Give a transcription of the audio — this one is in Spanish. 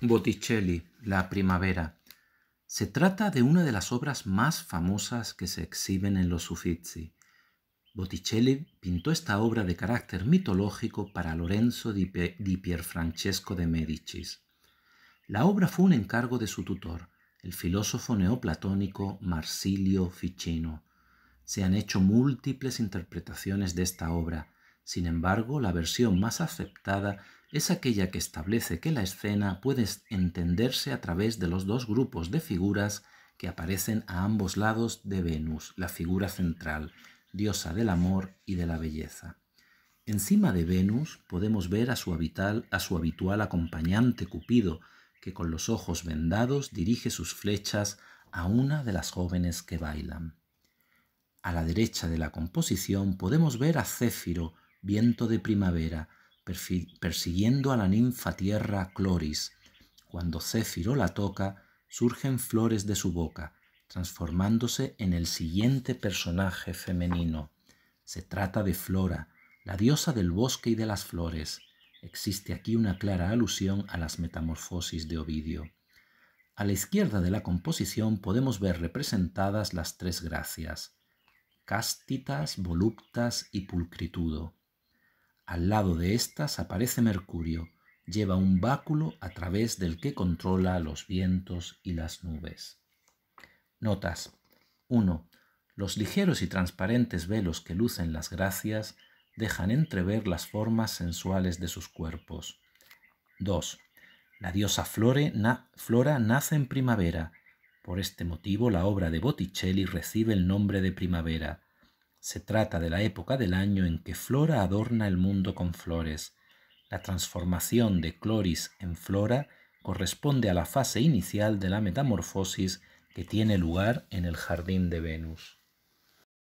Botticelli, La Primavera. Se trata de una de las obras más famosas que se exhiben en los Uffizi. Botticelli pintó esta obra de carácter mitológico para Lorenzo di, Pierfrancesco de Medicis. La obra fue un encargo de su tutor, el filósofo neoplatónico Marsilio Ficino. Se han hecho múltiples interpretaciones de esta obra, sin embargo, la versión más aceptada es aquella que establece que la escena puede entenderse a través de los dos grupos de figuras que aparecen a ambos lados de Venus, la figura central, diosa del amor y de la belleza. Encima de Venus podemos ver a su, a su habitual acompañante Cupido, que con los ojos vendados dirige sus flechas a una de las jóvenes que bailan. A la derecha de la composición podemos ver a Céfiro, viento de primavera, persiguiendo a la ninfa tierra Cloris. Cuando Céfiro la toca, surgen flores de su boca, transformándose en el siguiente personaje femenino. Se trata de Flora, la diosa del bosque y de las flores. Existe aquí una clara alusión a las metamorfosis de Ovidio. A la izquierda de la composición podemos ver representadas las tres gracias, cástitas, voluptas y pulcritudo. Al lado de estas aparece Mercurio, lleva un báculo a través del que controla los vientos y las nubes. Notas 1. Los ligeros y transparentes velos que lucen las gracias dejan entrever las formas sensuales de sus cuerpos. 2. La diosa Flora nace en primavera. Por este motivo la obra de Botticelli recibe el nombre de primavera, se trata de la época del año en que Flora adorna el mundo con flores. La transformación de Cloris en Flora corresponde a la fase inicial de la metamorfosis que tiene lugar en el jardín de Venus.